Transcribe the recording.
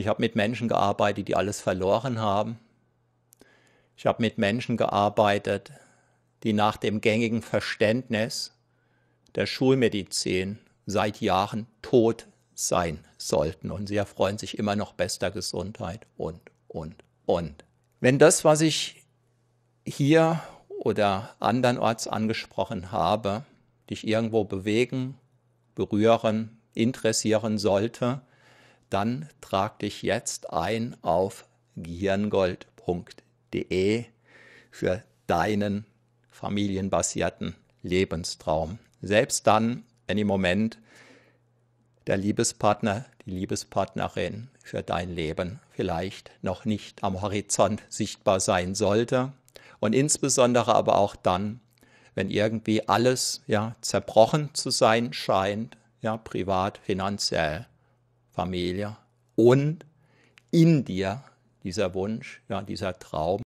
Ich habe mit Menschen gearbeitet, die alles verloren haben. Ich habe mit Menschen gearbeitet, die nach dem gängigen Verständnis der Schulmedizin seit Jahren tot sein sollten. Und sie erfreuen sich immer noch bester Gesundheit und, und, und. Wenn das, was ich hier oder andernorts angesprochen habe, dich irgendwo bewegen, berühren, interessieren sollte, dann trag dich jetzt ein auf gehirngold.de für deinen familienbasierten Lebenstraum. Selbst dann, wenn im Moment der Liebespartner, die Liebespartnerin für dein Leben vielleicht noch nicht am Horizont sichtbar sein sollte und insbesondere aber auch dann, wenn irgendwie alles ja zerbrochen zu sein scheint, ja privat, finanziell, Familie und in dir dieser Wunsch, ja, dieser Traum